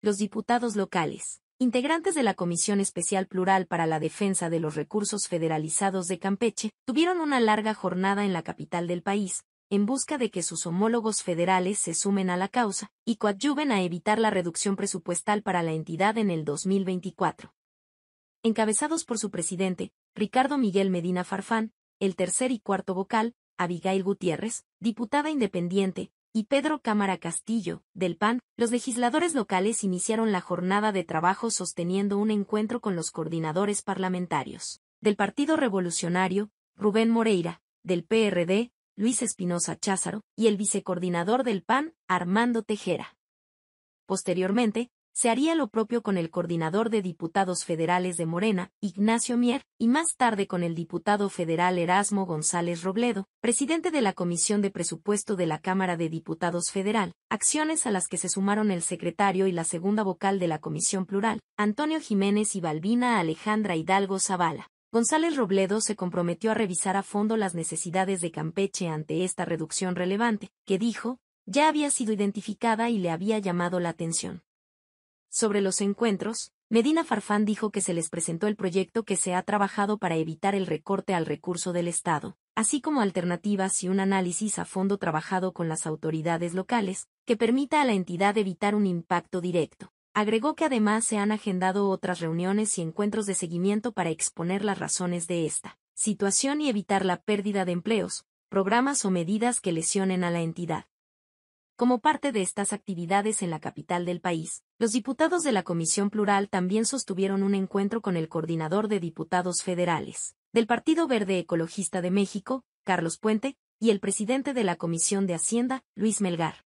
los diputados locales, integrantes de la Comisión Especial Plural para la Defensa de los Recursos Federalizados de Campeche, tuvieron una larga jornada en la capital del país, en busca de que sus homólogos federales se sumen a la causa y coadyuven a evitar la reducción presupuestal para la entidad en el 2024. Encabezados por su presidente, Ricardo Miguel Medina Farfán, el tercer y cuarto vocal, Abigail Gutiérrez, diputada independiente, y Pedro Cámara Castillo, del PAN, los legisladores locales iniciaron la jornada de trabajo sosteniendo un encuentro con los coordinadores parlamentarios. Del Partido Revolucionario, Rubén Moreira, del PRD, Luis Espinosa Cházaro, y el vicecoordinador del PAN, Armando Tejera. Posteriormente, se haría lo propio con el coordinador de diputados federales de Morena, Ignacio Mier, y más tarde con el diputado federal Erasmo González Robledo, presidente de la Comisión de Presupuesto de la Cámara de Diputados Federal, acciones a las que se sumaron el secretario y la segunda vocal de la Comisión Plural, Antonio Jiménez y Balbina Alejandra Hidalgo Zavala. González Robledo se comprometió a revisar a fondo las necesidades de Campeche ante esta reducción relevante, que dijo, ya había sido identificada y le había llamado la atención. Sobre los encuentros, Medina Farfán dijo que se les presentó el proyecto que se ha trabajado para evitar el recorte al recurso del Estado, así como alternativas y un análisis a fondo trabajado con las autoridades locales, que permita a la entidad evitar un impacto directo. Agregó que además se han agendado otras reuniones y encuentros de seguimiento para exponer las razones de esta situación y evitar la pérdida de empleos, programas o medidas que lesionen a la entidad. Como parte de estas actividades en la capital del país, los diputados de la Comisión Plural también sostuvieron un encuentro con el coordinador de diputados federales, del Partido Verde Ecologista de México, Carlos Puente, y el presidente de la Comisión de Hacienda, Luis Melgar.